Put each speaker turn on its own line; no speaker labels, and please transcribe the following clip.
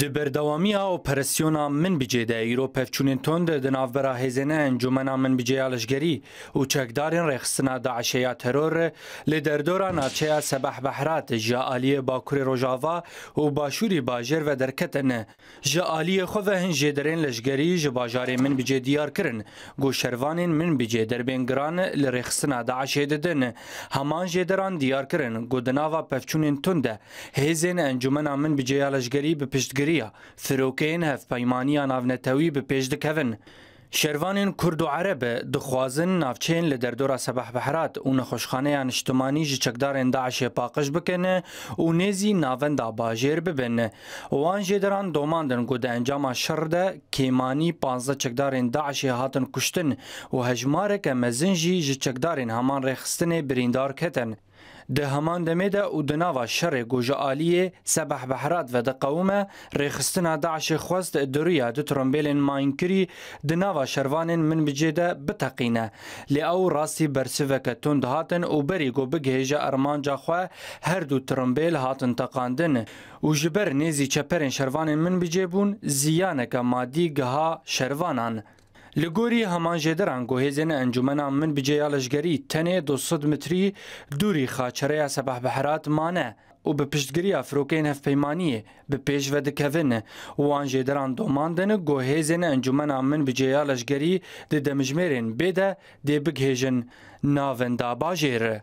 د بردوامي اپراسیونا من بجې د ایرو پفچونین توند د ناوبره هیزنه انجمنا من بجې الشګری او چکدارین رخصنا د عشیا ترور ل دردورا ناچیا سبح بحرات جالی باکور روجاوا او باشوری باجر و درکتن جالی خو و هن جدرین لشګری ج باجار من بجې دیار کرن گو شروانین من بجې دربین ګران ل رخصنا د عشی ددن همان جدران دیار کرن گو د ناوا پفچونین توند هیزن انجمنا من بجې الشګری به پشتګ کiriya firokeyên hevpeymaniya navnetewî bi pêş dikevin. Şervanên Kurd û Erebe dixwazin navçeyên li derdora Sebeh Behrat û nexweşxaneya niştimanî ji çekdarên Daişê paqij bikene û nêzî navenda bajêr bibin. Wan jêderan domandin ku di encama şer de kêmanî panzda çekdarên Daişê hatin kuştin û hejmareke mezin jî ji çekdarên heman rêxistinê birîndar ketin. د همان دمه ده او د ناوا شر ګوجه عالیه سبح بحرات و د قومه رخصتنا داعش خوست دریا د ترومبلین ماینکری د ناوا شروانن من بجیده بتقینه لاو راسي برسوک توند هاتن او بری گو بګهجه ارمان جاخوا هر دو ترومبل هاتن تقاندن او جبر نزی چپرن شروانن من بجیبون زیانه که مادی گها شروانان Li gorî heman jêderan guhêzên encumena min bi cêya leşgerî tenê 200 metrî dûrî xaçereya Sebehbehrat mane û bi piştgiriya firokên hevpeymaniyê bi pêş ve dikevin e. wan jêderan domandin e, guhêzên encumena min bi cêya leşgerî di demijmêrên bê de dê bigihêjin navên daba jêre.